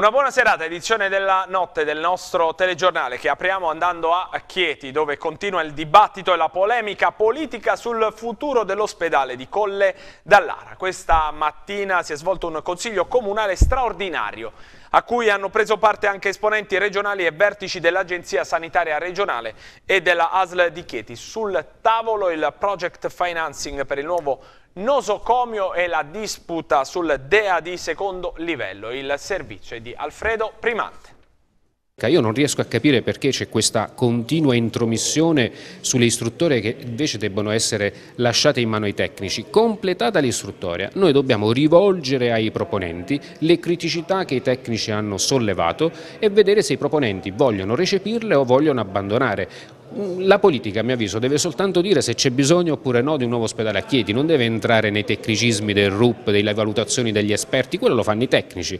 Una buona serata, edizione della notte del nostro telegiornale che apriamo andando a Chieti dove continua il dibattito e la polemica politica sul futuro dell'ospedale di Colle d'Allara. Questa mattina si è svolto un consiglio comunale straordinario a cui hanno preso parte anche esponenti regionali e vertici dell'Agenzia Sanitaria Regionale e della ASL di Chieti. Sul tavolo il project financing per il nuovo Nosocomio e la disputa sul DEA di secondo livello. Il servizio è di Alfredo Primante. Io non riesco a capire perché c'è questa continua intromissione sulle istruttorie che invece debbono essere lasciate in mano ai tecnici. Completata l'istruttoria, noi dobbiamo rivolgere ai proponenti le criticità che i tecnici hanno sollevato e vedere se i proponenti vogliono recepirle o vogliono abbandonare. La politica, a mio avviso, deve soltanto dire se c'è bisogno oppure no di un nuovo ospedale a Chieti, non deve entrare nei tecnicismi del RUP, delle valutazioni degli esperti, quello lo fanno i tecnici.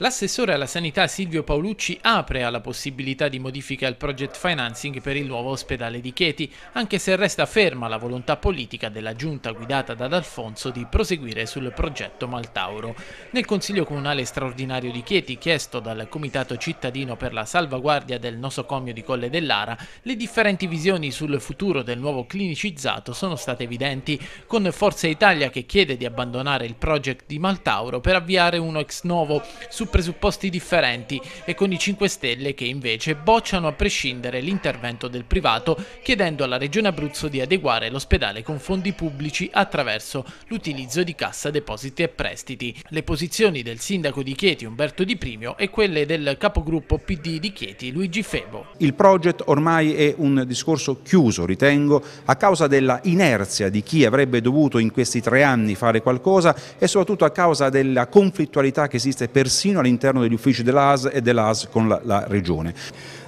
L'assessore alla sanità Silvio Paolucci apre alla possibilità di modifica al project financing per il nuovo ospedale di Chieti, anche se resta ferma la volontà politica della giunta guidata da D'Alfonso di proseguire sul progetto Maltauro. Nel Consiglio Comunale Straordinario di Chieti, chiesto dal Comitato Cittadino per la salvaguardia del nosocomio di Colle dell'Ara, le differenti visioni sul futuro del nuovo clinicizzato sono state evidenti, con Forza Italia che chiede di abbandonare il project di Maltauro per avviare uno ex novo su presupposti differenti e con i 5 Stelle che invece bocciano a prescindere l'intervento del privato chiedendo alla Regione Abruzzo di adeguare l'ospedale con fondi pubblici attraverso l'utilizzo di cassa depositi e prestiti. Le posizioni del sindaco di Chieti Umberto Di Primio e quelle del capogruppo PD di Chieti Luigi Febo. Il project ormai è un discorso chiuso, ritengo, a causa della inerzia di chi avrebbe dovuto in questi tre anni fare qualcosa e soprattutto a causa della conflittualità che esiste persino cittadino all'interno degli uffici dell'AS e dell'AS con la, la Regione.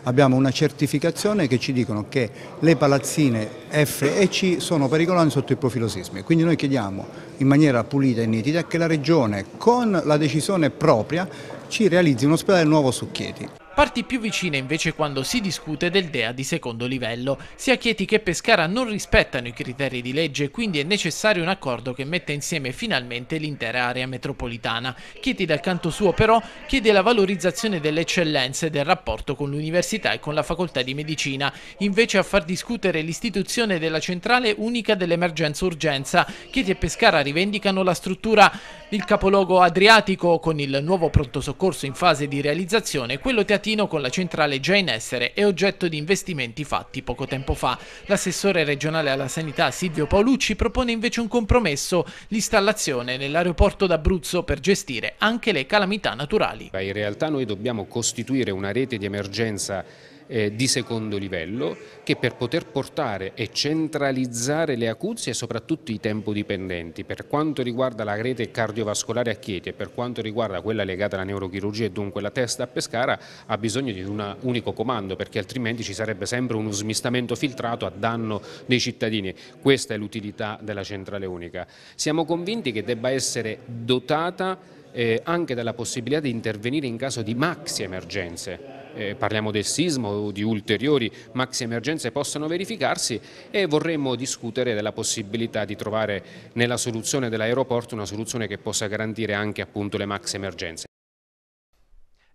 Abbiamo una certificazione che ci dicono che le palazzine F e C sono pericolose sotto il profilo sismico, quindi noi chiediamo in maniera pulita e nitida che la Regione con la decisione propria ci realizzi un ospedale nuovo su Chieti. Parti più vicine invece quando si discute del DEA di secondo livello. Sia Chieti che Pescara non rispettano i criteri di legge, quindi è necessario un accordo che metta insieme finalmente l'intera area metropolitana. Chieti dal canto suo però chiede la valorizzazione delle eccellenze del rapporto con l'università e con la facoltà di medicina, invece a far discutere l'istituzione della centrale unica dell'emergenza urgenza. Chieti e Pescara rivendicano la struttura, il capoluogo adriatico con il nuovo pronto soccorso in fase di realizzazione, quello teatrale Latino con la centrale già in essere e oggetto di investimenti fatti poco tempo fa. L'assessore regionale alla sanità Silvio Paolucci propone invece un compromesso, l'installazione nell'aeroporto d'Abruzzo per gestire anche le calamità naturali. In realtà noi dobbiamo costituire una rete di emergenza eh, di secondo livello che per poter portare e centralizzare le acuzie e soprattutto i tempodipendenti per quanto riguarda la rete cardiovascolare a Chieti e per quanto riguarda quella legata alla neurochirurgia e dunque la testa a Pescara ha bisogno di un unico comando perché altrimenti ci sarebbe sempre uno smistamento filtrato a danno dei cittadini. Questa è l'utilità della centrale unica. Siamo convinti che debba essere dotata eh, anche dalla possibilità di intervenire in caso di maxi emergenze eh, parliamo del sismo o di ulteriori maxi emergenze possano verificarsi e vorremmo discutere della possibilità di trovare nella soluzione dell'aeroporto una soluzione che possa garantire anche appunto le maxi emergenze.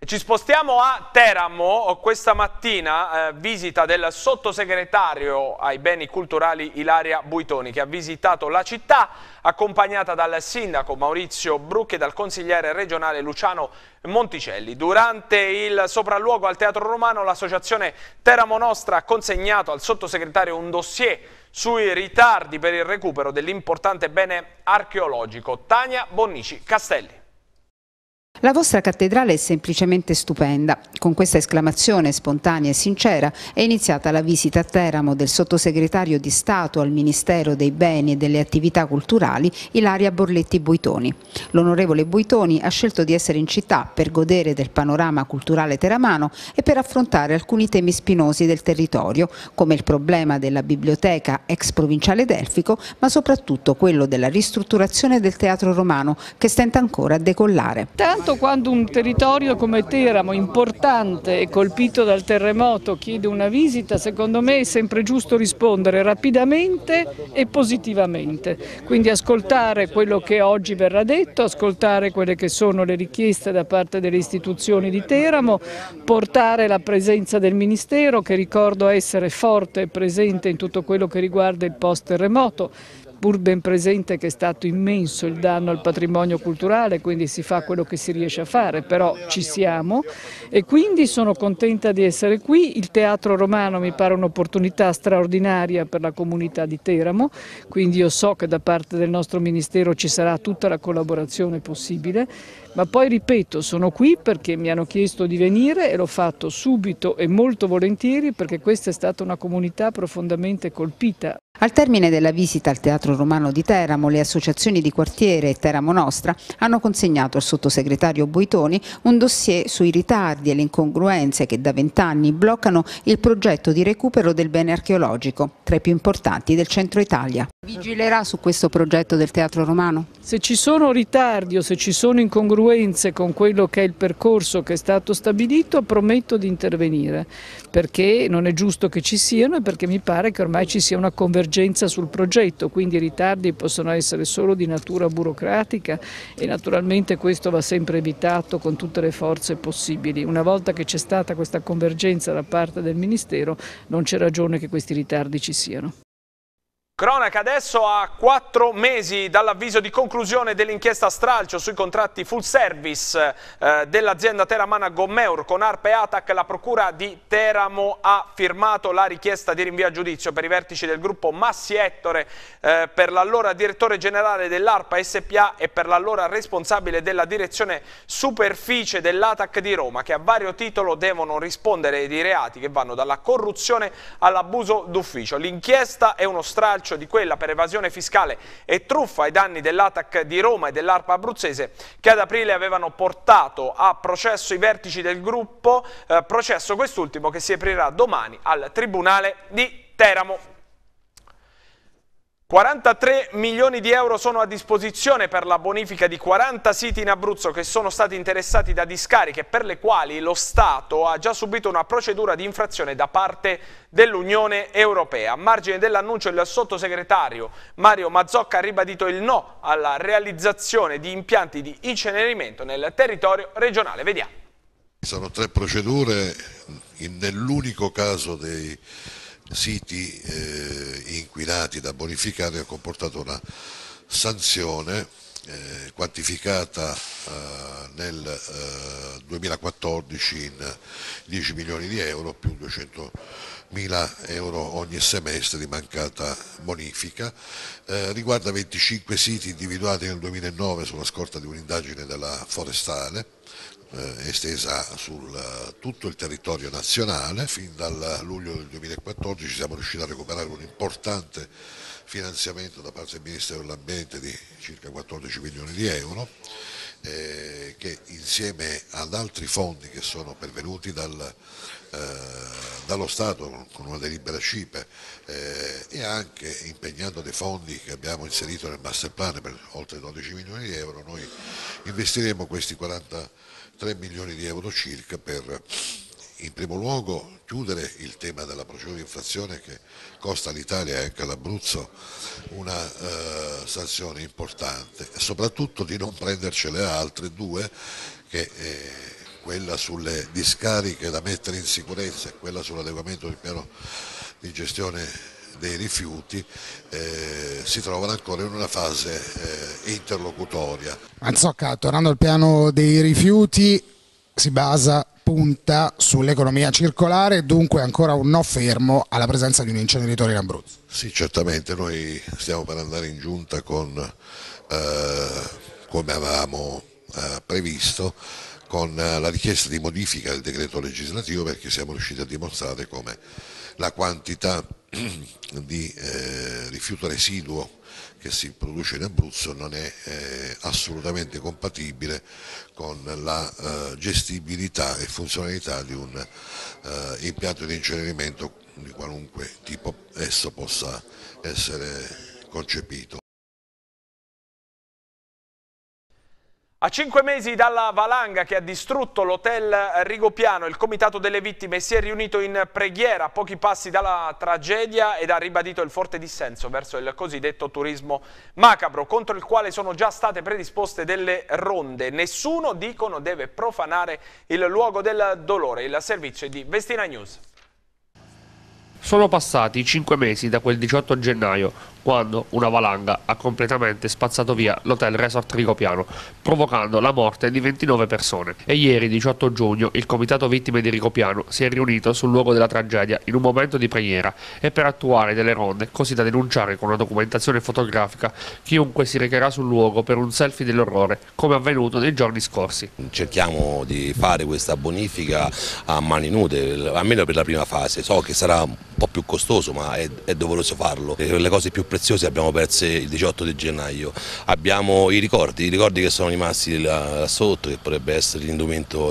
Ci spostiamo a Teramo, questa mattina eh, visita del sottosegretario ai beni culturali Ilaria Buitoni che ha visitato la città accompagnata dal sindaco Maurizio Brucchi e dal consigliere regionale Luciano Monticelli. Durante il sopralluogo al Teatro Romano l'associazione Teramo Nostra ha consegnato al sottosegretario un dossier sui ritardi per il recupero dell'importante bene archeologico. Tania Bonnici Castelli. La vostra cattedrale è semplicemente stupenda. Con questa esclamazione spontanea e sincera è iniziata la visita a Teramo del sottosegretario di Stato al Ministero dei Beni e delle Attività Culturali Ilaria Borletti Buitoni. L'onorevole Buitoni ha scelto di essere in città per godere del panorama culturale teramano e per affrontare alcuni temi spinosi del territorio, come il problema della biblioteca ex provinciale Delfico, ma soprattutto quello della ristrutturazione del teatro romano che stenta ancora a decollare soltanto quando un territorio come Teramo, importante e colpito dal terremoto, chiede una visita, secondo me è sempre giusto rispondere rapidamente e positivamente. Quindi ascoltare quello che oggi verrà detto, ascoltare quelle che sono le richieste da parte delle istituzioni di Teramo, portare la presenza del Ministero che ricordo essere forte e presente in tutto quello che riguarda il post terremoto, pur ben presente che è stato immenso il danno al patrimonio culturale, quindi si fa quello che si riesce a fare, però ci siamo e quindi sono contenta di essere qui. Il Teatro Romano mi pare un'opportunità straordinaria per la comunità di Teramo, quindi io so che da parte del nostro Ministero ci sarà tutta la collaborazione possibile ma poi ripeto sono qui perché mi hanno chiesto di venire e l'ho fatto subito e molto volentieri perché questa è stata una comunità profondamente colpita. Al termine della visita al Teatro Romano di Teramo, le associazioni di quartiere e Teramo Nostra hanno consegnato al sottosegretario Boitoni un dossier sui ritardi e le incongruenze che da vent'anni bloccano il progetto di recupero del bene archeologico, tra i più importanti del centro Italia. Vigilerà su questo progetto del Teatro Romano? Se ci sono ritardi o se ci sono incongruenze incongruenze con quello che è il percorso che è stato stabilito prometto di intervenire perché non è giusto che ci siano e perché mi pare che ormai ci sia una convergenza sul progetto, quindi i ritardi possono essere solo di natura burocratica e naturalmente questo va sempre evitato con tutte le forze possibili. Una volta che c'è stata questa convergenza da parte del Ministero non c'è ragione che questi ritardi ci siano. Cronaca adesso a quattro mesi dall'avviso di conclusione dell'inchiesta stralcio sui contratti full service eh, dell'azienda teramana Gommeur con Arpe Atac la procura di Teramo ha firmato la richiesta di rinvio a giudizio per i vertici del gruppo Massi Ettore eh, per l'allora direttore generale dell'Arpa SPA e per l'allora responsabile della direzione superficie dell'Atac di Roma che a vario titolo devono rispondere di reati che vanno dalla corruzione all'abuso d'ufficio. L'inchiesta è uno stralcio rilancio di quella per evasione fiscale e truffa ai danni dell'ATAC di Roma e dell'ARPA abruzzese che ad aprile avevano portato a processo i vertici del gruppo, eh, processo quest'ultimo che si aprirà domani al Tribunale di Teramo. 43 milioni di euro sono a disposizione per la bonifica di 40 siti in Abruzzo che sono stati interessati da discariche per le quali lo Stato ha già subito una procedura di infrazione da parte dell'Unione Europea. A margine dell'annuncio il sottosegretario Mario Mazzocca ha ribadito il no alla realizzazione di impianti di incenerimento nel territorio regionale. Vediamo. Sono tre procedure, nell'unico caso dei siti eh, inquinati da bonificare ha comportato una sanzione eh, quantificata eh, nel 2014 eh, in 10 milioni di euro più 200 mila euro ogni semestre di mancata bonifica, eh, riguarda 25 siti individuati nel 2009 sulla scorta di un'indagine della forestale, eh, estesa su eh, tutto il territorio nazionale. Fin dal luglio del 2014 siamo riusciti a recuperare un importante finanziamento da parte del Ministero dell'Ambiente di circa 14 milioni di euro eh, che insieme ad altri fondi che sono pervenuti dal, eh, dallo Stato con una delibera CIPE eh, e anche impegnando dei fondi che abbiamo inserito nel master plan per oltre 12 milioni di euro, noi investiremo questi 40 milioni 3 milioni di euro circa per in primo luogo chiudere il tema della procedura di infrazione che costa all'Italia e ecco, anche all'Abruzzo una eh, sanzione importante e soprattutto di non prendercele altre due che eh, quella sulle discariche da mettere in sicurezza e quella sull'adeguamento del piano di gestione dei rifiuti eh, si trovano ancora in una fase eh, interlocutoria. Anzocca, tornando al piano dei rifiuti, si basa punta sull'economia circolare, dunque ancora un no fermo alla presenza di un inceneritore in Abruzzo. Sì, certamente, noi stiamo per andare in giunta con, eh, come avevamo eh, previsto, con eh, la richiesta di modifica del decreto legislativo perché siamo riusciti a dimostrare come la quantità di eh, rifiuto residuo che si produce in Abruzzo non è eh, assolutamente compatibile con la eh, gestibilità e funzionalità di un eh, impianto di incenerimento di qualunque tipo esso possa essere concepito. A cinque mesi dalla valanga che ha distrutto l'hotel Rigopiano, il Comitato delle Vittime si è riunito in preghiera a pochi passi dalla tragedia ed ha ribadito il forte dissenso verso il cosiddetto turismo macabro, contro il quale sono già state predisposte delle ronde. Nessuno, dicono, deve profanare il luogo del dolore. Il servizio è di Vestina News. Sono passati cinque mesi da quel 18 gennaio, quando una valanga ha completamente spazzato via l'hotel Resort Ricopiano, provocando la morte di 29 persone. E ieri, 18 giugno, il Comitato Vittime di Ricopiano si è riunito sul luogo della tragedia in un momento di preghiera e per attuare delle ronde così da denunciare con una documentazione fotografica chiunque si recherà sul luogo per un selfie dell'orrore, come avvenuto nei giorni scorsi. Cerchiamo di fare questa bonifica a mani nude, almeno per la prima fase, so che sarà po' più costoso ma è, è doveroso farlo. le cose più preziose abbiamo perse il 18 di gennaio, abbiamo i ricordi, i ricordi che sono rimasti là sotto, che potrebbe essere l'indumento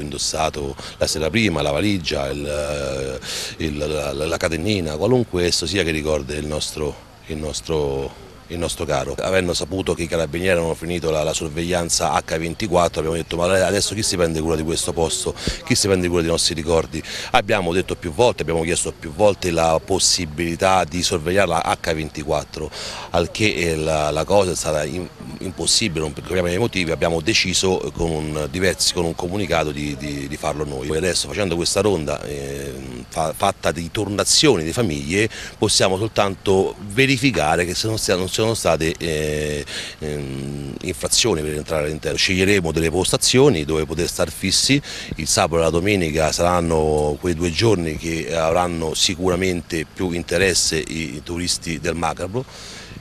indossato la sera prima, la valigia, il, eh, il, la, la, la, catenina, qualunque esso sia che ricorda il nostro, il nostro il nostro caro. Avendo saputo che i carabinieri avevano finito la, la, sorveglianza H24 abbiamo detto ma adesso chi si prende cura di questo posto, chi si prende cura dei nostri ricordi? Abbiamo detto più volte, abbiamo chiesto più volte la possibilità di sorvegliare la H24, al che eh, la, la cosa è stata in, impossibile, non percorriamo i motivi, abbiamo deciso eh, con un, diversi, con un comunicato di, di, di farlo noi. Adesso facendo questa ronda eh, fa, fatta di tornazioni di famiglie possiamo soltanto verificare che se non, stiano, non sono state eh, ehm, infrazioni per entrare all'interno. Sceglieremo delle postazioni dove poter star fissi, il sabato e la domenica saranno quei due giorni che avranno sicuramente più interesse i turisti del Macabro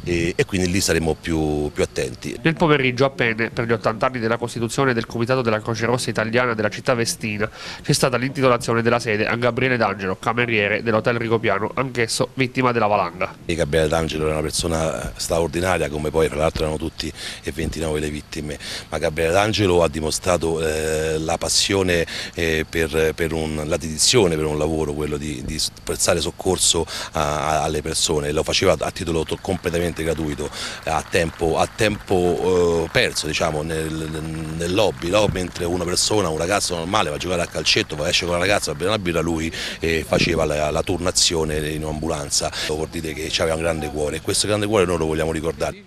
e, e quindi lì saremo più, più attenti. Nel pomeriggio a Pene, per gli 80 anni della Costituzione del Comitato della Croce Rossa Italiana della città vestina, c'è stata l'intitolazione della sede a Gabriele D'Angelo, cameriere dell'Hotel Rigopiano, anch'esso vittima della valanga. Gabriele D'Angelo era una persona straordinaria, come poi tra l'altro erano tutti e 29 le vittime, ma Gabriele D'Angelo ha dimostrato eh, la passione eh, per, per un, la dedizione per un lavoro, quello di, di prestare soccorso a, a, alle persone, lo faceva a titolo completamente totalmente gratuito eh, a tempo, a tempo eh, perso diciamo, nel, nel lobby, no? mentre una persona, un ragazzo normale va a giocare a calcetto, va esce con la ragazza, va bene una birra, lui eh, faceva la, la, turnazione in ambulanza, vuol dire che aveva un grande cuore e questo grande cuore noi lo vogliamo ricordare.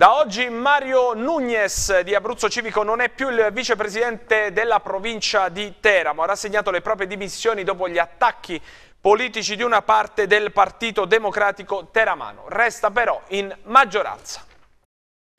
Da oggi Mario Nunez di Abruzzo Civico non è più il vicepresidente della provincia di Teramo. Ha rassegnato le proprie dimissioni dopo gli attacchi politici di una parte del Partito Democratico Teramano. Resta però in maggioranza.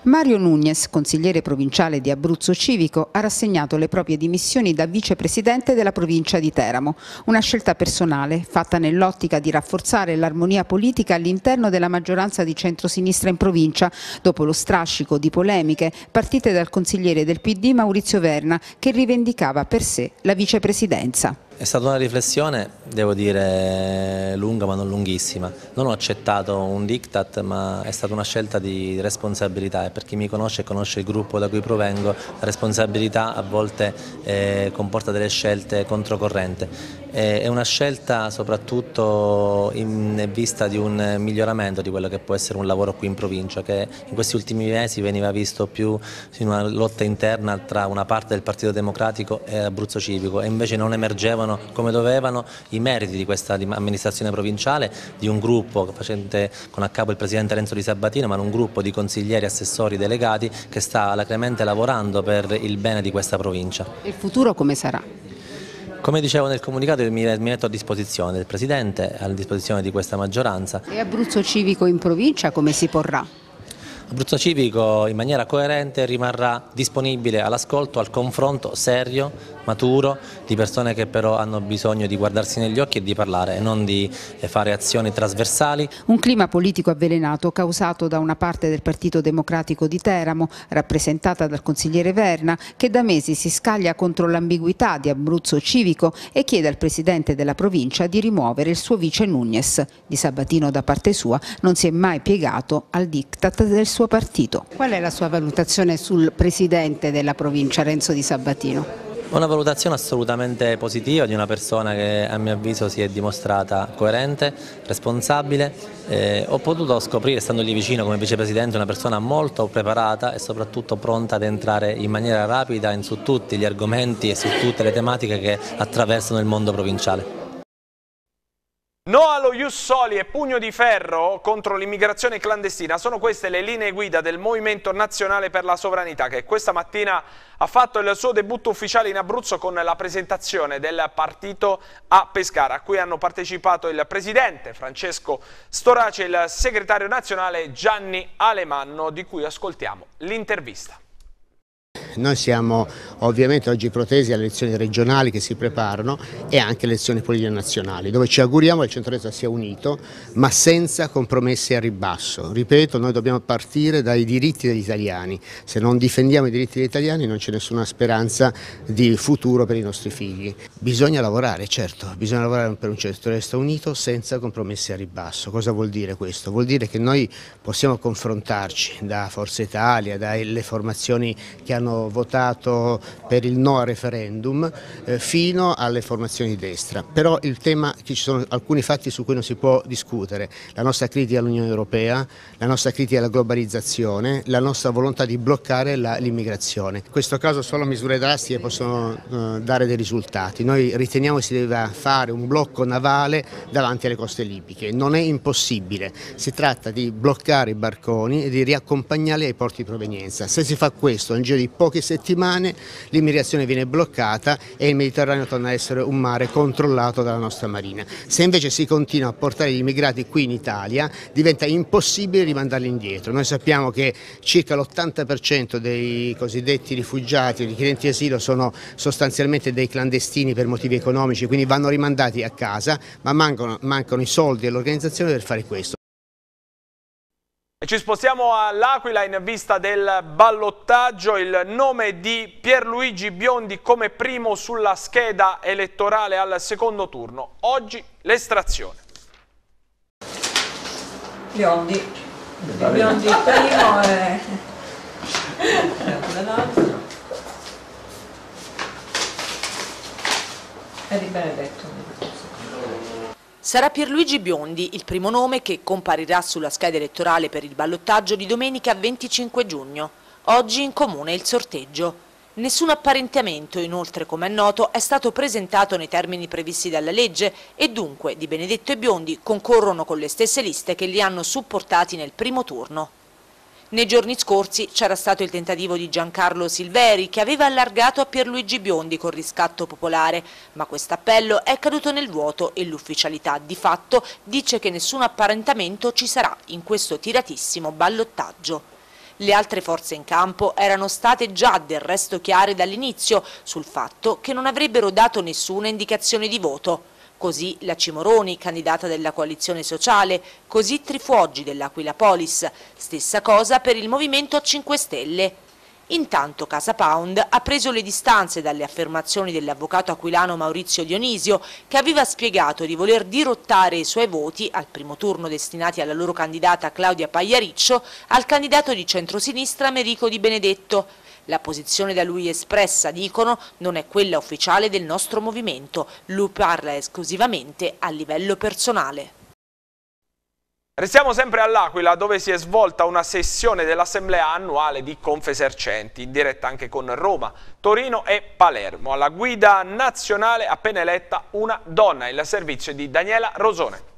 Mario Nunez, consigliere provinciale di Abruzzo Civico, ha rassegnato le proprie dimissioni da vicepresidente della provincia di Teramo, una scelta personale fatta nell'ottica di rafforzare l'armonia politica all'interno della maggioranza di centrosinistra in provincia, dopo lo strascico di polemiche partite dal consigliere del PD Maurizio Verna, che rivendicava per sé la vicepresidenza. È stata una riflessione, devo dire, lunga ma non lunghissima. Non ho accettato un diktat, ma è stata una scelta di responsabilità e per chi mi conosce e conosce il gruppo da cui provengo, la responsabilità a volte eh, comporta delle scelte controcorrente. Eh, è una scelta soprattutto in vista di un miglioramento di quello che può essere un lavoro qui in provincia che in questi ultimi mesi veniva visto più in una lotta interna tra una parte del Partito Democratico e Abruzzo Civico e invece non emergevano come dovevano i meriti di questa amministrazione provinciale, di un gruppo facente con a capo il Presidente Renzo Di Sabatino ma un gruppo di consiglieri, assessori, delegati che sta alacremente lavorando per il bene di questa provincia. Il futuro come sarà? Come dicevo nel comunicato mi metto a disposizione del Presidente, a disposizione di questa maggioranza. E Abruzzo Civico in provincia come si porrà? Abruzzo Civico in maniera coerente rimarrà disponibile all'ascolto, al confronto serio, maturo, di persone che però hanno bisogno di guardarsi negli occhi e di parlare e non di eh, fare azioni trasversali. Un clima politico avvelenato causato da una parte del Partito Democratico di Teramo, rappresentata dal consigliere Verna, che da mesi si scaglia contro l'ambiguità di Abruzzo Civico e chiede al presidente della provincia di rimuovere il suo vice Nunes. Di Sabatino da parte sua non si è mai piegato al diktat del suo suo partito. Qual è la sua valutazione sul presidente della provincia, Renzo Di Sabatino? Una valutazione assolutamente positiva di una persona che a mio avviso si è dimostrata coerente, responsabile. Eh, ho potuto scoprire, stando lì vicino come vicepresidente, una persona molto preparata e soprattutto pronta ad entrare in maniera rapida in su tutti gli argomenti e su tutte le tematiche che attraversano il mondo provinciale. No allo Ius Soli e pugno di ferro contro l'immigrazione clandestina sono queste le linee guida del Movimento Nazionale per la Sovranità che questa mattina ha fatto il suo debutto ufficiale in Abruzzo con la presentazione del partito a Pescara a cui hanno partecipato il presidente Francesco Storace e il segretario nazionale Gianni Alemanno di cui ascoltiamo l'intervista. Noi siamo ovviamente oggi protesi alle elezioni regionali che si preparano e anche alle elezioni politiche nazionali, dove ci auguriamo che il centrodestra sia unito, ma senza compromessi a ribasso. Ripeto, noi dobbiamo partire dai diritti degli italiani. Se non difendiamo i diritti degli italiani non c'è nessuna speranza di futuro per i nostri figli. Bisogna lavorare, certo, bisogna lavorare per un centrodestra unito senza compromessi a ribasso. Cosa vuol dire questo? Vuol dire che noi possiamo confrontarci da Forza Italia, dalle formazioni che hanno hanno votato per il no referendum eh, fino alle formazioni di destra. Però il tema, che ci sono alcuni fatti su cui non si può discutere, la nostra critica all'Unione Europea, la nostra critica alla globalizzazione, la nostra volontà di bloccare l'immigrazione. In questo caso solo misure drastiche possono eh, dare dei risultati. Noi riteniamo che si debba fare un blocco navale davanti alle coste libiche. Non è impossibile, si tratta di bloccare i barconi e di riaccompagnarli ai porti di provenienza. Se si fa questo in giro di poche settimane l'immigrazione viene bloccata e il Mediterraneo torna ad essere un mare controllato dalla nostra marina. Se invece si continua a portare gli immigrati qui in Italia diventa impossibile rimandarli indietro. Noi sappiamo che circa l'80% dei cosiddetti rifugiati, richiedenti asilo sono sostanzialmente dei clandestini per motivi economici, quindi vanno rimandati a casa, ma mancano, mancano i soldi e l'organizzazione per fare questo. Ci spostiamo all'Aquila in vista del ballottaggio, il nome di Pierluigi Biondi come primo sulla scheda elettorale al secondo turno. Oggi l'estrazione. Biondi. Eh, Biondi primo è... E di Benedetto. Sarà Pierluigi Biondi il primo nome che comparirà sulla scheda elettorale per il ballottaggio di domenica 25 giugno. Oggi in comune il sorteggio. Nessun apparentamento, inoltre, come è noto, è stato presentato nei termini previsti dalla legge e dunque Di Benedetto e Biondi concorrono con le stesse liste che li hanno supportati nel primo turno. Nei giorni scorsi c'era stato il tentativo di Giancarlo Silveri che aveva allargato a Pierluigi Biondi con riscatto popolare, ma quest'appello è caduto nel vuoto e l'ufficialità di fatto dice che nessun apparentamento ci sarà in questo tiratissimo ballottaggio. Le altre forze in campo erano state già del resto chiare dall'inizio sul fatto che non avrebbero dato nessuna indicazione di voto così la Cimoroni, candidata della coalizione sociale, così Trifuoggi dell'Aquila Polis, stessa cosa per il Movimento 5 Stelle. Intanto Casa Pound ha preso le distanze dalle affermazioni dell'avvocato aquilano Maurizio Dionisio che aveva spiegato di voler dirottare i suoi voti al primo turno destinati alla loro candidata Claudia Pagliariccio al candidato di centrosinistra Merico Di Benedetto. La posizione da lui espressa, dicono, non è quella ufficiale del nostro movimento. Lui parla esclusivamente a livello personale. Restiamo sempre all'Aquila dove si è svolta una sessione dell'assemblea annuale di Confesercenti in diretta anche con Roma, Torino e Palermo. Alla guida nazionale appena eletta una donna, il servizio di Daniela Rosone.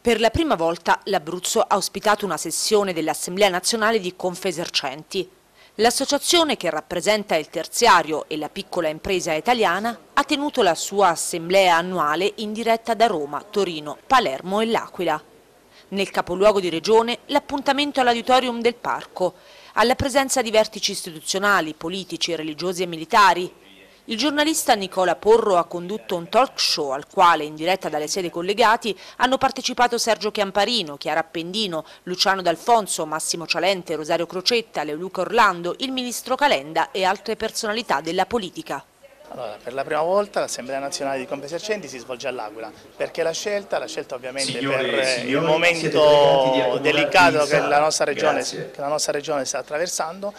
Per la prima volta l'Abruzzo ha ospitato una sessione dell'Assemblea Nazionale di Confesercenti. L'associazione che rappresenta il terziario e la piccola impresa italiana ha tenuto la sua assemblea annuale in diretta da Roma, Torino, Palermo e L'Aquila. Nel capoluogo di regione l'appuntamento all'auditorium del parco, alla presenza di vertici istituzionali, politici, religiosi e militari, il giornalista Nicola Porro ha condotto un talk show al quale, in diretta dalle sedi collegati, hanno partecipato Sergio Chiamparino, Chiara Appendino, Luciano D'Alfonso, Massimo Cialente, Rosario Crocetta, Leoluca Orlando, il ministro Calenda e altre personalità della politica. Allora, per la prima volta l'Assemblea Nazionale di Compesercenti si svolge all'Aquila, perché la scelta, la scelta ovviamente signore, per eh, signori, il momento delicato che la, regione, che la nostra regione sta attraversando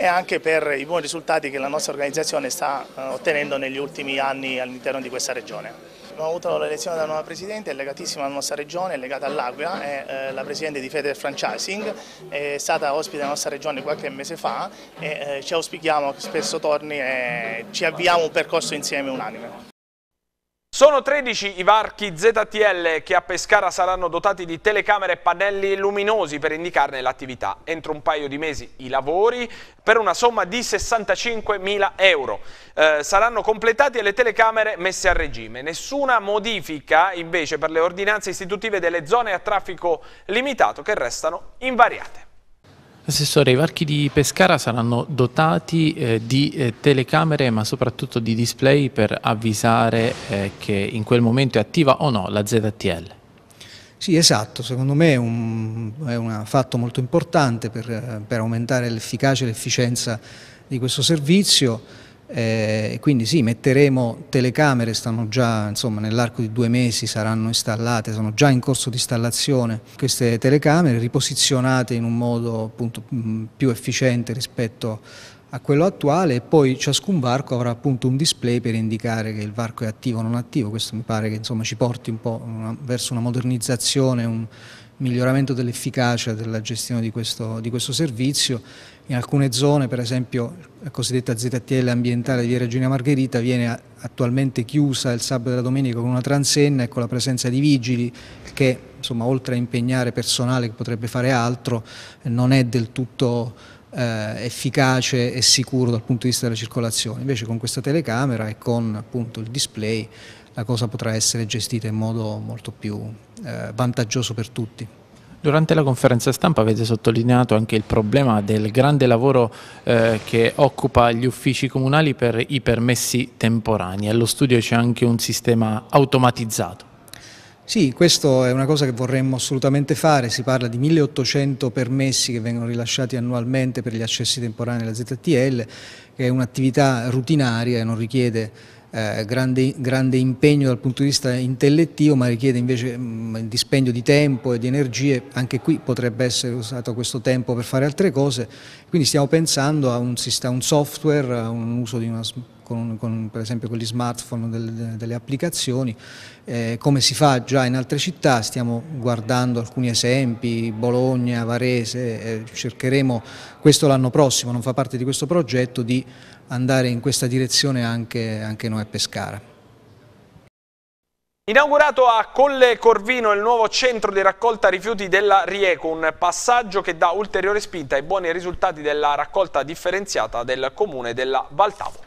e anche per i buoni risultati che la nostra organizzazione sta eh, ottenendo negli ultimi anni all'interno di questa regione. Abbiamo avuto l'elezione della nuova Presidente, è legatissima alla nostra regione, è legata all'Aquila, è eh, la Presidente di Feder Franchising, è stata ospite della nostra regione qualche mese fa e eh, ci auspichiamo che spesso torni e ci avviamo un percorso insieme unanime. Sono 13 i varchi ZTL che a Pescara saranno dotati di telecamere e pannelli luminosi per indicarne l'attività. Entro un paio di mesi i lavori per una somma di 65.000 euro. Eh, saranno completati e le telecamere messe a regime. Nessuna modifica invece per le ordinanze istitutive delle zone a traffico limitato che restano invariate. Assessore, i varchi di Pescara saranno dotati eh, di eh, telecamere ma soprattutto di display per avvisare eh, che in quel momento è attiva o no la ZTL. Sì, esatto, secondo me è un, è un fatto molto importante per, per aumentare l'efficacia e l'efficienza di questo servizio. Eh, quindi sì, metteremo telecamere, stanno già nell'arco di due mesi saranno installate, sono già in corso di installazione queste telecamere riposizionate in un modo appunto, mm, più efficiente rispetto a quello attuale e poi ciascun varco avrà appunto un display per indicare che il varco è attivo o non attivo, questo mi pare che insomma, ci porti un po' una, verso una modernizzazione, un, miglioramento dell'efficacia della gestione di questo, di questo, servizio. In alcune zone, per esempio, la cosiddetta ZTL ambientale di Via Regina Margherita viene attualmente chiusa il sabato e la domenica con una transenna e con la presenza di vigili che insomma, oltre a impegnare personale che potrebbe fare altro non è del tutto eh, efficace e sicuro dal punto di vista della circolazione. Invece con questa telecamera e con appunto il display la cosa potrà essere gestita in modo molto più eh, vantaggioso per tutti. Durante la conferenza stampa avete sottolineato anche il problema del grande lavoro eh, che occupa gli uffici comunali per i permessi temporanei. Allo studio c'è anche un sistema automatizzato. Sì, questa è una cosa che vorremmo assolutamente fare, si parla di 1800 permessi che vengono rilasciati annualmente per gli accessi temporanei alla ZTL, che è un'attività rutinaria e non richiede eh, grande, grande, impegno dal punto di vista intellettivo ma richiede invece mh, mm, dispendio di tempo e di energie, anche qui potrebbe essere usato questo tempo per fare altre cose, quindi stiamo pensando a un, a un software, a un uso di una con, con per esempio con gli smartphone delle, delle applicazioni, eh, come si fa già in altre città, stiamo guardando alcuni esempi, Bologna, Varese, eh, cercheremo questo l'anno prossimo, non fa parte di questo progetto, di andare in questa direzione anche, anche noi a Pescara. Inaugurato a Colle Corvino il nuovo centro di raccolta rifiuti della Rieco, un passaggio che dà ulteriore spinta ai buoni risultati della raccolta differenziata del comune della Valtavo.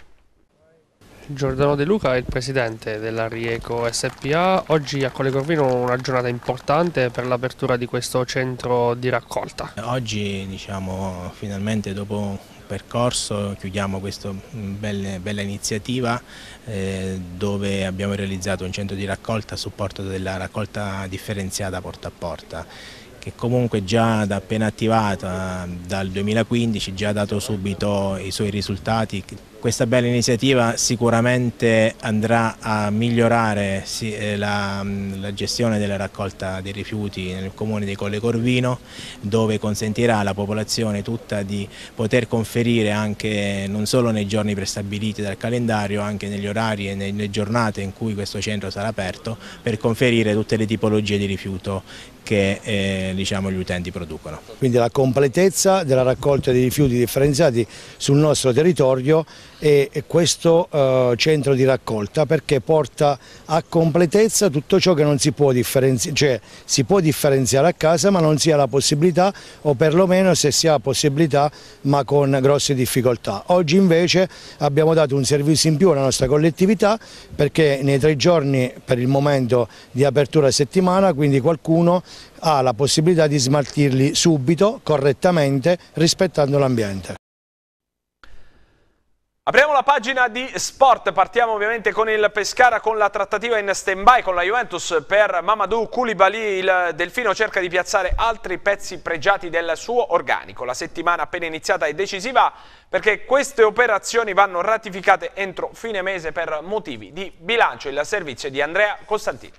Giordano De Luca è il presidente della Rieco SPA. Oggi a Colle Corvino una giornata importante per l'apertura di questo centro di raccolta. Oggi, diciamo, finalmente dopo un percorso chiudiamo questa mm, bella, bella iniziativa eh, dove abbiamo realizzato un centro di raccolta a supporto della raccolta differenziata porta a porta che comunque già da appena attivata dal 2015 già ha dato subito i suoi risultati questa bella iniziativa sicuramente andrà a migliorare eh, la, mm, la gestione della raccolta dei rifiuti nel comune di Colle Corvino dove consentirà alla popolazione tutta di poter conferire anche non solo nei giorni prestabiliti dal calendario, anche negli orari e nelle giornate in cui questo centro sarà aperto per conferire tutte le tipologie di rifiuto che eh, diciamo, gli utenti producono. Quindi la completezza della raccolta dei rifiuti differenziati sul nostro territorio e questo eh, centro di raccolta perché porta a completezza tutto ciò che non si può differenziare, cioè si può differenziare a casa ma non si ha la possibilità o perlomeno se si ha possibilità ma con grosse difficoltà. Oggi invece abbiamo dato un servizio in più alla nostra collettività perché nei tre giorni per il momento di apertura settimana quindi qualcuno ha la possibilità di smaltirli subito, correttamente, rispettando l'ambiente. Apriamo la pagina di sport, partiamo ovviamente con il Pescara con la trattativa in stand-by con la Juventus per Mamadou Koulibaly, il Delfino cerca di piazzare altri pezzi pregiati del suo organico. La settimana appena iniziata è decisiva perché queste operazioni vanno ratificate entro fine mese per motivi di bilancio. Il servizio è di Andrea Costantini.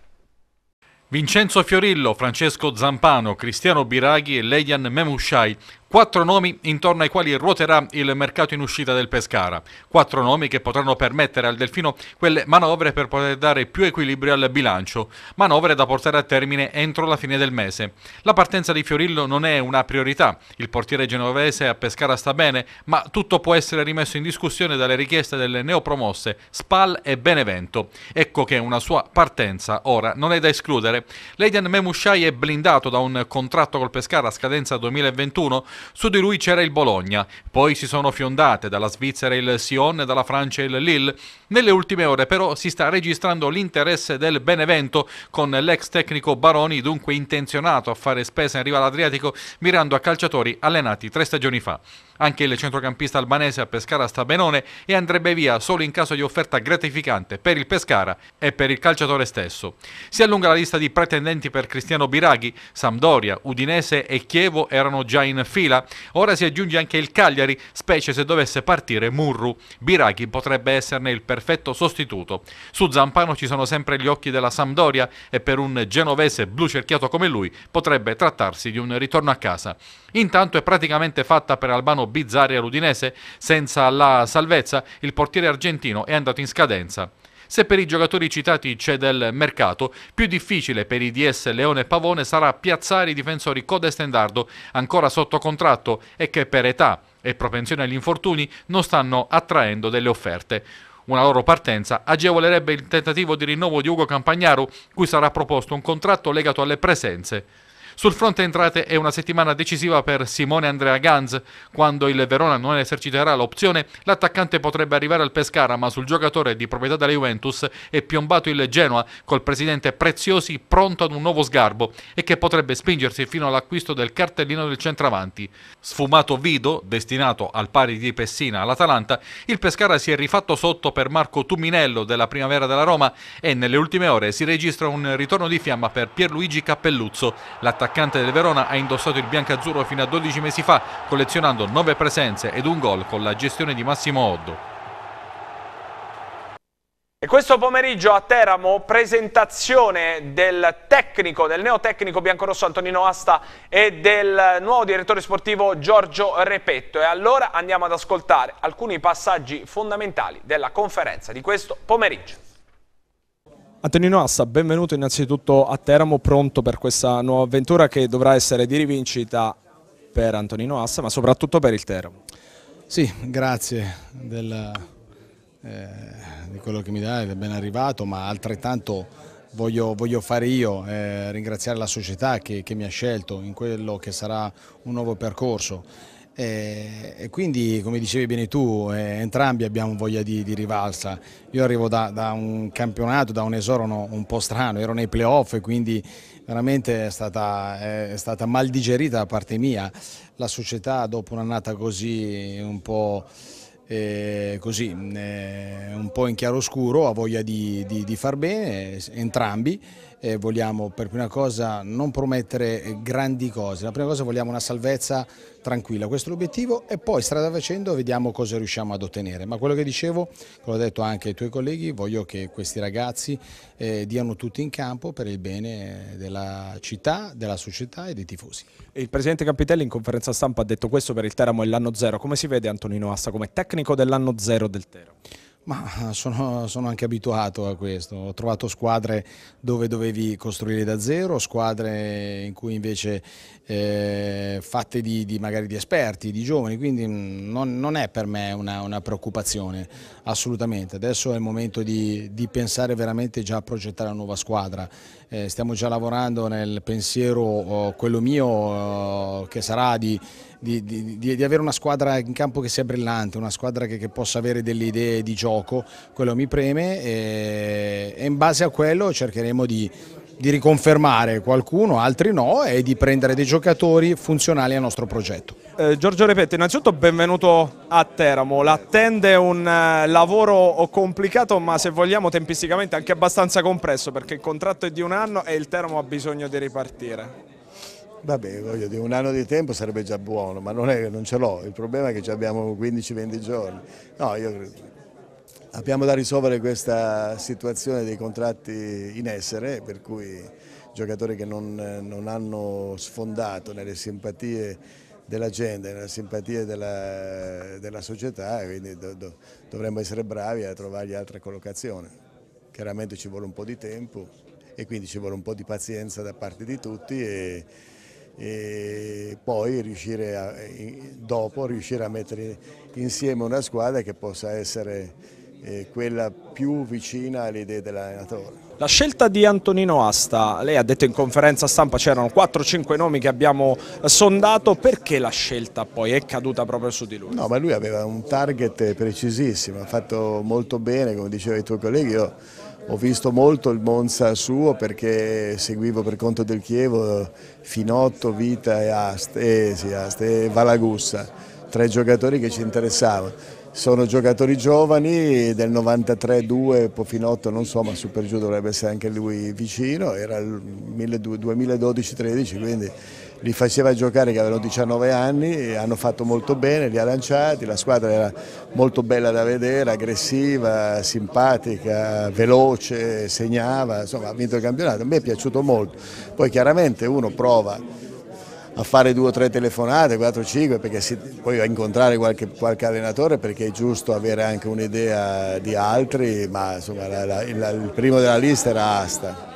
Vincenzo Fiorillo, Francesco Zampano, Cristiano Biraghi e Leian Memushai Quattro nomi intorno ai quali ruoterà il mercato in uscita del Pescara. Quattro nomi che potranno permettere al Delfino quelle manovre per poter dare più equilibrio al bilancio. Manovre da portare a termine entro la fine del mese. La partenza di Fiorillo non è una priorità. Il portiere genovese a Pescara sta bene, ma tutto può essere rimesso in discussione dalle richieste delle neopromosse Spal e Benevento. Ecco che una sua partenza ora non è da escludere. Leidian Memushai è blindato da un contratto col Pescara a scadenza 2021 su di lui c'era il Bologna, poi si sono fiondate dalla Svizzera il Sion e dalla Francia il Lille. Nelle ultime ore però si sta registrando l'interesse del Benevento con l'ex tecnico Baroni dunque intenzionato a fare spesa in riva all'Adriatico mirando a calciatori allenati tre stagioni fa. Anche il centrocampista albanese a Pescara sta benone e andrebbe via solo in caso di offerta gratificante per il Pescara e per il calciatore stesso. Si allunga la lista di pretendenti per Cristiano Biraghi, Sampdoria, Udinese e Chievo erano già in fila fila. Ora si aggiunge anche il Cagliari, specie se dovesse partire Murru. Birachi potrebbe esserne il perfetto sostituto. Su Zampano ci sono sempre gli occhi della Sampdoria e per un genovese blu cerchiato come lui potrebbe trattarsi di un ritorno a casa. Intanto è praticamente fatta per Albano Bizzari all'Udinese, senza la salvezza il portiere argentino è andato in scadenza. Se per i giocatori citati c'è del mercato, più difficile per i DS Leone e Pavone sarà piazzare i difensori Code Stendardo ancora sotto contratto e che per età e propensione agli infortuni non stanno attraendo delle offerte. Una loro partenza agevolerebbe il tentativo di rinnovo di Ugo Campagnaro, cui sarà proposto un contratto legato alle presenze sul fronte entrate è una settimana decisiva per Simone Andrea Ganz. Quando il Verona non eserciterà l'opzione, l'attaccante potrebbe arrivare al Pescara, ma sul giocatore di proprietà della Juventus è piombato il Genoa, col presidente Preziosi pronto ad un nuovo sgarbo e che potrebbe spingersi fino all'acquisto del cartellino del centravanti. Sfumato Vido, destinato al pari di Pessina all'Atalanta, il Pescara si è rifatto sotto per Marco Tuminello della Primavera della Roma e nelle ultime ore si registra un ritorno di fiamma per Pierluigi Cappelluzzo, l'attaccante attaccante del Verona, ha indossato il biancazzurro fino a 12 mesi fa, collezionando 9 presenze ed un gol con la gestione di Massimo Oddo. E questo pomeriggio a Teramo presentazione del tecnico, del neotecnico biancorosso Antonino Asta e del nuovo direttore sportivo Giorgio Repetto. E allora andiamo ad ascoltare alcuni passaggi fondamentali della conferenza di questo pomeriggio. Antonino Assa, benvenuto innanzitutto a Teramo, pronto per questa nuova avventura che dovrà essere di rivincita per Antonino Assa, ma soprattutto per il Teramo. Sì, grazie del, eh, di quello che mi dai, è ben arrivato, ma altrettanto voglio, voglio fare io, eh, ringraziare la società che, che mi ha scelto in quello che sarà un nuovo percorso. Eh, e quindi, come dicevi bene tu, eh, entrambi abbiamo voglia di, di rivalsa. Io arrivo da, da, un campionato, da un esoro un po' strano, ero nei playoff e quindi veramente è stata, è stata, mal digerita da parte mia. La società dopo un'annata così un po'... Eh, così, eh, un po' in chiaroscuro, ha voglia di, di, di far bene entrambi eh, vogliamo per prima cosa non promettere grandi cose, la prima cosa vogliamo una salvezza tranquilla, questo è l'obiettivo e poi strada facendo vediamo cosa riusciamo ad ottenere, ma quello che dicevo, l'ho detto anche ai tuoi colleghi, voglio che questi ragazzi eh, diano tutti in campo per il bene della città, della società e dei tifosi. Il Presidente Capitelli in conferenza stampa ha detto questo per il Teramo è l'anno zero, come si vede Antonino Asta come tecnico dell'anno zero del Teramo? Ma eh, sono, sono, anche abituato a questo, ho trovato squadre dove dovevi costruire da zero, squadre in cui invece eh, fatte di, di, magari di esperti, di giovani, quindi mm, non, non è per me una, una, preoccupazione assolutamente. Adesso è il momento di, di pensare veramente già a progettare una nuova squadra eh, stiamo già lavorando nel pensiero, eh, quello mio, oh, che sarà di di, di, di, avere una squadra in campo che sia brillante, una squadra che, che possa avere delle idee di gioco, quello mi preme e, eh, e in base a quello cercheremo di di riconfermare qualcuno, altri no, e di prendere dei giocatori funzionali al nostro progetto. Eh, Giorgio Repetto, innanzitutto benvenuto a Teramo, l'attende un eh, lavoro complicato ma se vogliamo tempisticamente anche abbastanza compresso perché il contratto è di un anno e il Teramo ha bisogno di ripartire. Vabbè, voglio dire, un anno di tempo sarebbe già buono, ma non, è, non ce l'ho, il problema è che abbiamo 15-20 giorni. No, io credo, Abbiamo da risolvere questa situazione dei contratti in essere, per cui giocatori che non, non hanno sfondato nelle simpatie della gente, nella simpatia della, della società, quindi do, do, dovremmo essere bravi a trovargli altra collocazione. Chiaramente ci vuole un po' di tempo e quindi ci vuole un po' di pazienza da parte di tutti e, e poi riuscire a, dopo riuscire a mettere insieme una squadra che possa essere quella più vicina alle idee dell'allenatore. La scelta di Antonino Asta, lei ha detto in conferenza stampa c'erano 4-5 nomi che abbiamo sondato, perché la scelta poi è caduta proprio su di lui? No, ma lui aveva un target precisissimo, ha fatto molto bene, come diceva i tuoi colleghi, io ho visto molto il Monza suo perché seguivo per conto del Chievo Finotto, Vita e, Asta, e, eh sì, Asta, e Valagussa, tre giocatori che ci interessavano sono giocatori giovani del 93-2 Pofinotto non so ma super giù dovrebbe essere anche lui vicino era il 2012-13 quindi li faceva giocare che avevano 19 anni hanno fatto molto bene li ha lanciati la squadra era molto bella da vedere aggressiva simpatica veloce segnava insomma ha vinto il campionato a me è piaciuto molto poi chiaramente uno prova a fare due o tre telefonate, 4-5, perché si, poi a incontrare qualche, qualche, allenatore perché è giusto avere anche un'idea di altri, ma insomma, la, la, il, il primo della lista era Asta.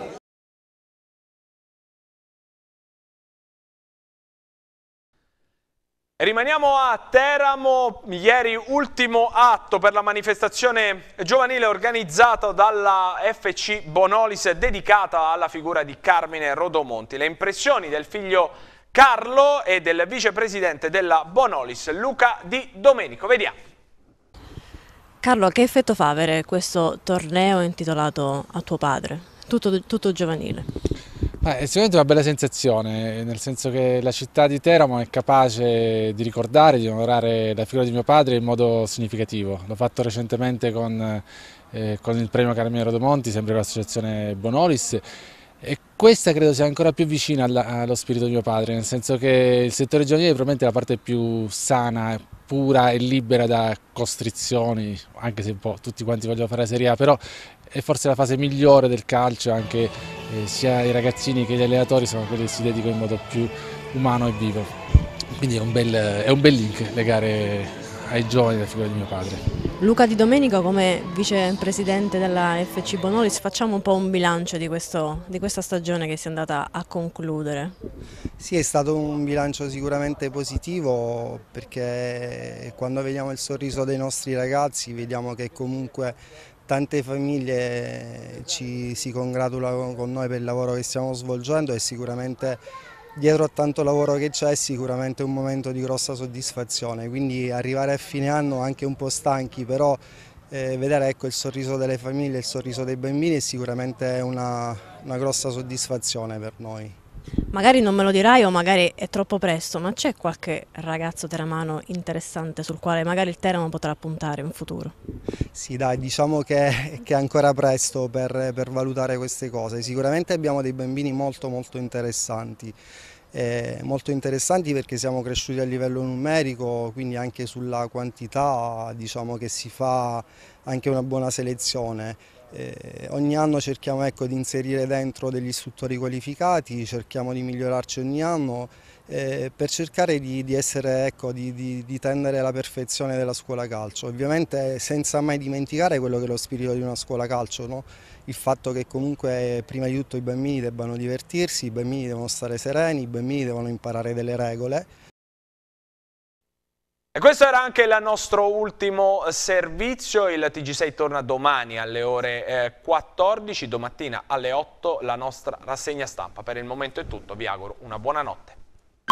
Rimaniamo a Teramo, ieri ultimo atto per la manifestazione giovanile organizzata dalla FC Bonolis dedicata alla figura di Carmine Rodomonti. Le impressioni del figlio Carlo e del vicepresidente della Bonolis, Luca Di Domenico. Vediamo. Carlo, che effetto fa avere questo torneo intitolato a tuo padre, tutto, tutto giovanile? Beh, è sicuramente una bella sensazione, nel senso che la città di Teramo è capace di ricordare, di onorare la figura di mio padre in modo significativo. L'ho fatto recentemente con, eh, con il premio Caramino Rodomonti, sempre con l'associazione Bonolis, questa credo sia ancora più vicina alla, allo spirito di mio padre, nel senso che il settore giovanile è probabilmente la parte più sana, pura e libera da costrizioni, anche se un po' tutti quanti vogliono fare la Serie A, però è forse la fase migliore del calcio, anche eh, sia i ragazzini che gli allenatori sono quelli che si dedicano in modo più umano e vivo. Quindi è un bel, è un bel link legare ai giovani la figura di mio padre. Luca Di Domenico come vicepresidente della FC Bonolis facciamo un po' un bilancio di, questo, di, questa stagione che si è andata a concludere. Sì è stato un bilancio sicuramente positivo perché quando vediamo il sorriso dei nostri ragazzi vediamo che comunque tante famiglie ci si congratulano con noi per il lavoro che stiamo svolgendo e sicuramente dietro a tanto lavoro che c'è è sicuramente un momento di grossa soddisfazione, quindi arrivare a fine anno anche un po' stanchi, però eh, vedere ecco, il sorriso delle famiglie, il sorriso dei bambini è sicuramente una, una grossa soddisfazione per noi. Magari non me lo dirai o magari è troppo presto, ma c'è qualche ragazzo teramano interessante sul quale magari il Teramo potrà puntare in futuro? Sì dai, diciamo che, che è ancora presto per, per valutare queste cose. Sicuramente abbiamo dei bambini molto molto interessanti. Eh, molto interessanti perché siamo cresciuti a livello numerico, quindi anche sulla quantità diciamo che si fa anche una buona selezione. Eh, ogni anno cerchiamo ecco, di inserire dentro degli istruttori qualificati, cerchiamo di migliorarci ogni anno eh, per cercare di, di, essere, ecco, di, di, di tendere alla perfezione della scuola calcio, ovviamente senza mai dimenticare quello che è lo spirito di una scuola calcio, no? il fatto che comunque prima di tutto i bambini debbano divertirsi, i bambini devono stare sereni, i bambini devono imparare delle regole e questo era anche il nostro ultimo servizio, il TG6 torna domani alle ore 14, eh, domattina alle 8 la nostra rassegna stampa. Per il momento è tutto, vi auguro una buona notte.